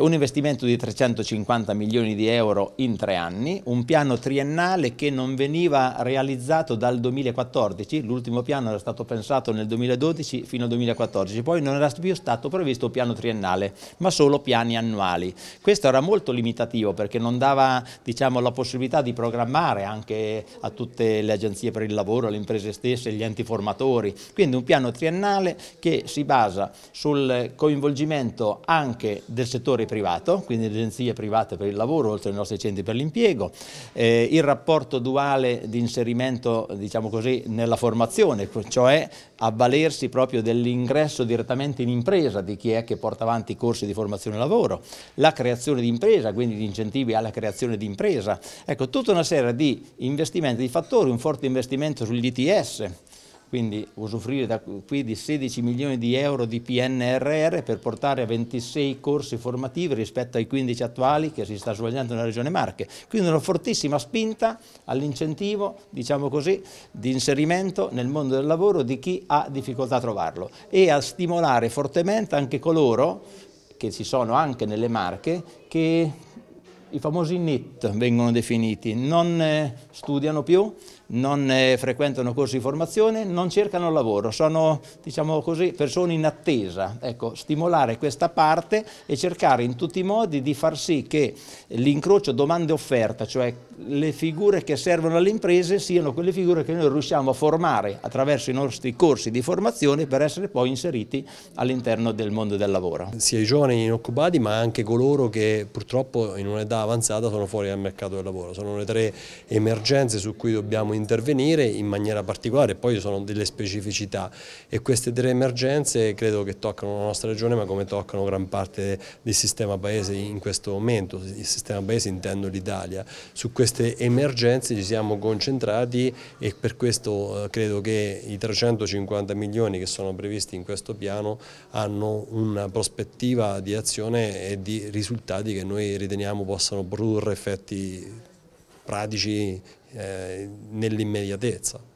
Un investimento di 350 milioni di euro in tre anni, un piano triennale che non veniva realizzato dal 2014, l'ultimo piano era stato pensato nel 2012 fino al 2014, poi non era più stato previsto un piano triennale, ma solo piani annuali. Questo era molto limitativo perché non dava diciamo, la possibilità di programmare anche a tutte le agenzie per il lavoro, le imprese stesse, gli enti formatori, quindi un piano triennale che si basa sul coinvolgimento anche del settore settore privato, quindi le agenzie private per il lavoro, oltre ai nostri centri per l'impiego, eh, il rapporto duale di inserimento, diciamo così, nella formazione, cioè avvalersi proprio dell'ingresso direttamente in impresa di chi è che porta avanti i corsi di formazione e lavoro, la creazione di impresa, quindi gli incentivi alla creazione di impresa, ecco tutta una serie di investimenti, di fattori, un forte investimento sugli ITS, quindi usufruire da qui di 16 milioni di euro di PNRR per portare a 26 corsi formativi rispetto ai 15 attuali che si sta svolgendo nella regione Marche. Quindi una fortissima spinta all'incentivo, diciamo così, di inserimento nel mondo del lavoro di chi ha difficoltà a trovarlo e a stimolare fortemente anche coloro che ci sono anche nelle Marche che i famosi NIT vengono definiti, non eh, studiano più, non eh, frequentano corsi di formazione, non cercano lavoro, sono diciamo così, persone in attesa. Ecco, stimolare questa parte e cercare in tutti i modi di far sì che l'incrocio domande offerta cioè le figure che servono alle imprese, siano quelle figure che noi riusciamo a formare attraverso i nostri corsi di formazione per essere poi inseriti all'interno del mondo del lavoro. Sia i giovani inoccupati ma anche coloro che purtroppo in un'età avanzata sono fuori dal mercato del lavoro. Sono le tre emergenze su cui dobbiamo intervenire in maniera particolare, poi sono delle specificità e queste tre emergenze credo che toccano la nostra regione ma come toccano gran parte del sistema paese in questo momento, il sistema paese intendo l'Italia. Su queste emergenze ci siamo concentrati e per questo eh, credo che i 350 milioni che sono previsti in questo piano hanno una prospettiva di azione e di risultati che noi riteniamo possano possono produrre effetti pratici eh, nell'immediatezza.